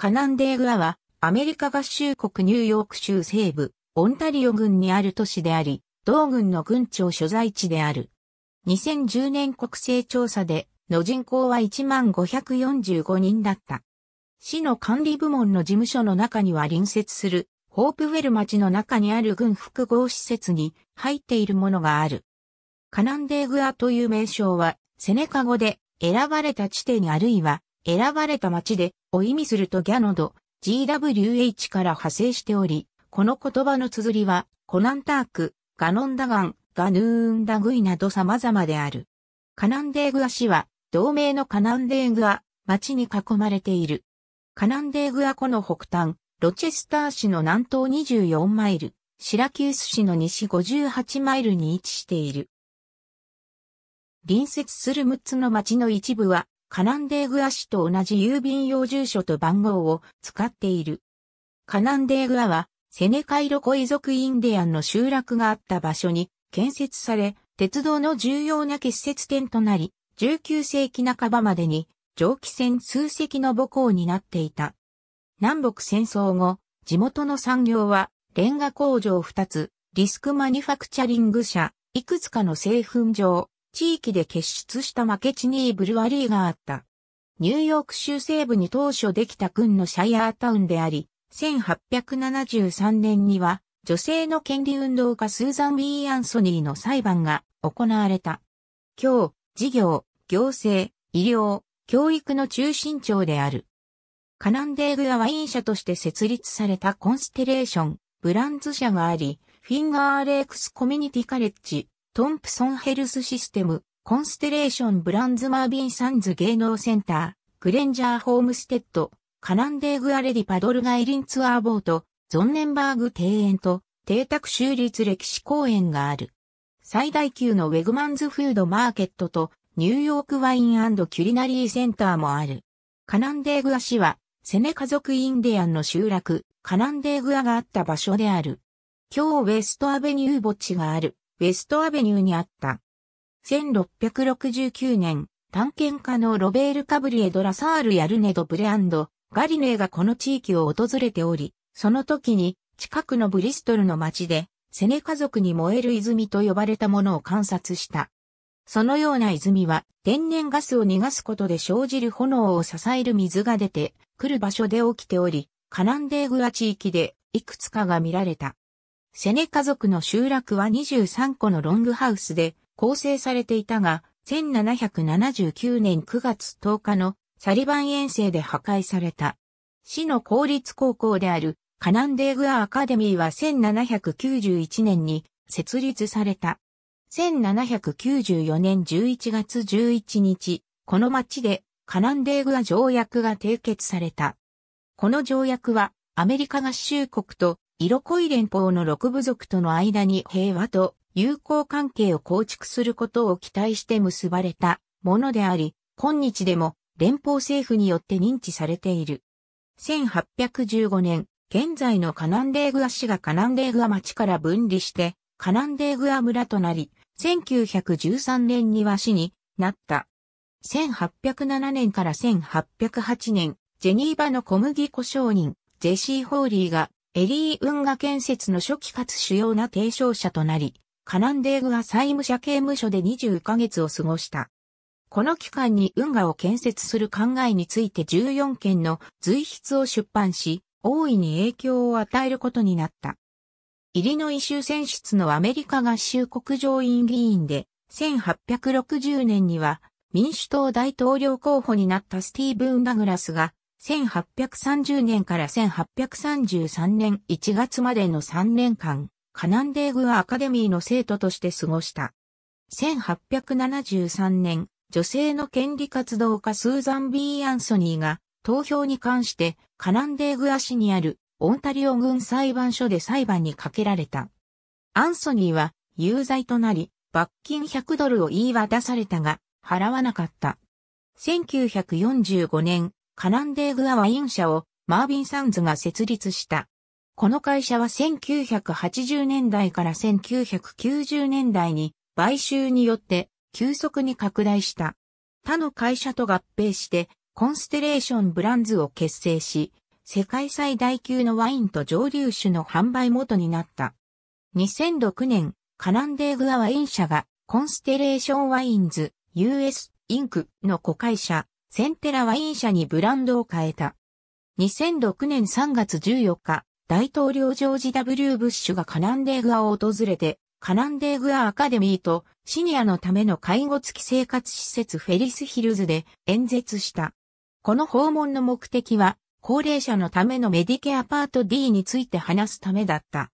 カナンデーグアは、アメリカ合衆国ニューヨーク州西部、オンタリオ郡にある都市であり、同郡の郡庁所在地である。2010年国勢調査で、の人口は15,545人だった。市の管理部門の事務所の中には隣接する、ホープウェル町の中にある軍複合施設に入っているものがある。カナンデーグアという名称は、セネカ語で選ばれた地点あるいは選ばれた町でを意味するとギャノド、GWH から派生しており、この言葉の綴りは、コナンターク、ガノンダガン、ガヌーンダグイなど様々である。カナンデーグア市は、同名のカナンデーグア、町に囲まれている。カナンデーグア湖の北端、ロチェスター市の南東24マイル、シラキュース市の西58マイルに位置している。隣接する6つの町の一部は、カナンデーグア市と同じ郵便用住所と番号を使っている。カナンデーグアは、セネカイロコイ族インディアンの集落があった場所に建設され、鉄道の重要な結節点となり、19世紀半ばまでに蒸気船数隻の母港になっていた。南北戦争後、地元の産業は、レンガ工場2つ、リスクマニファクチャリング社、いくつかの製粉場、地域で結出したマケチニー・ブルワリーがあった。ニューヨーク州西部に当初できた郡のシャイアータウンであり、1873年には女性の権利運動家スーザン・ウィー・アンソニーの裁判が行われた。今日、事業、行政、医療、教育の中心庁である。カナンデーグアワイン社として設立されたコンステレーション、ブランズ社があり、フィンガーレークスコミュニティカレッジ、トンプソンヘルスシステム、コンステレーションブランズマービンサンズ芸能センター、グレンジャーホームステッド、カナンデーグアレディパドルガイリンツアーボート、ゾンネンバーグ庭園と、邸宅州立歴史公園がある。最大級のウェグマンズフードマーケットと、ニューヨークワインキュリナリーセンターもある。カナンデーグア市は、セネ家族インディアンの集落、カナンデーグアがあった場所である。今日ウェストアベニュー墓地がある。ウェストアベニューにあった。1669年、探検家のロベール・カブリエ・ド・ラサール・ヤルネド・ブレアンド、ガリネーがこの地域を訪れており、その時に近くのブリストルの町で、セネ家族に燃える泉と呼ばれたものを観察した。そのような泉は天然ガスを逃がすことで生じる炎を支える水が出てくる場所で起きており、カナンデーグア地域でいくつかが見られた。セネ家族の集落は23個のロングハウスで構成されていたが、1779年9月10日のサリバン遠征で破壊された。市の公立高校であるカナンデーグアアカデミーは1791年に設立された。1794年11月11日、この町でカナンデーグア条約が締結された。この条約はアメリカ合衆国とイロコイ連邦の六部族との間に平和と友好関係を構築することを期待して結ばれたものであり、今日でも連邦政府によって認知されている。1815年、現在のカナンデーグア市がカナンデーグア町から分離して、カナンデーグア村となり、1913年には市になった。1807年から1808年、ジェニーバの小麦小商人、ジェシー・ホーリーがエリー・運河建設の初期かつ主要な提唱者となり、カナンデーグが債務者刑務所で20ヶ月を過ごした。この期間に運河を建設する考えについて14件の随筆を出版し、大いに影響を与えることになった。イリノイ州選出のアメリカ合衆国上院議員で、1860年には民主党大統領候補になったスティーブン・ダグラスが1830年から1833年1月までの3年間、カナンデーグアアカデミーの生徒として過ごした。1873年、女性の権利活動家スーザン・ B・ アンソニーが、投票に関してカナンデーグア市にあるオンタリオ軍裁判所で裁判にかけられた。アンソニーは有罪となり、罰金100ドルを言い渡されたが、払わなかった。1945年、カナンデーグアワイン社をマービン・サンズが設立した。この会社は1980年代から1990年代に買収によって急速に拡大した。他の会社と合併してコンステレーションブランズを結成し、世界最大級のワインと蒸留酒の販売元になった。2006年、カナンデーグアワイン社がコンステレーションワインズ US インクの子会社センテラワイン社にブランドを変えた。2006年3月14日、大統領ジョージ・ W・ ブッシュがカナンデーグアを訪れて、カナンデーグアアカデミーとシニアのための介護付き生活施設フェリスヒルズで演説した。この訪問の目的は、高齢者のためのメディケアパート D について話すためだった。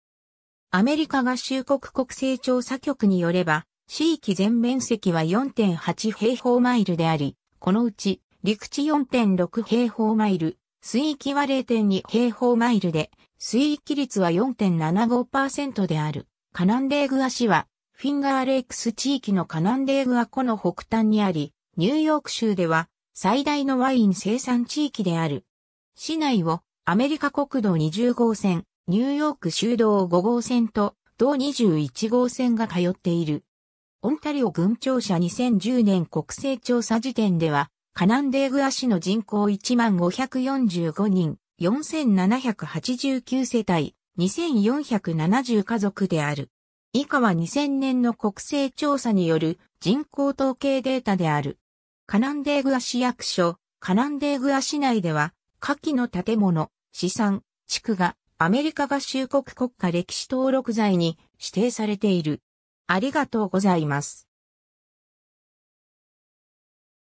アメリカ合衆国国勢調査局によれば、地域全面積は4.8平方マイルであり、このうち陸地4.6平方マイル、水域は0.2平方マイルで、水域率は4.75%である。カナンデーグア市は、フィンガーレイクス地域のカナンデーグア湖の北端にあり、ニューヨーク州では最大のワイン生産地域である。市内をアメリカ国道20号線、ニューヨーク州道5号線と同21号線が通っている。オンタリオ郡庁舎2010年国勢調査時点では、カナンデーグア市の人口15,545人、4,789世帯、2,470家族である。以下は2000年の国勢調査による人口統計データである。カナンデーグア市役所、カナンデーグア市内では、下記の建物、資産、地区がアメリカ合衆国国家歴史登録財に指定されている。ありがとうございます。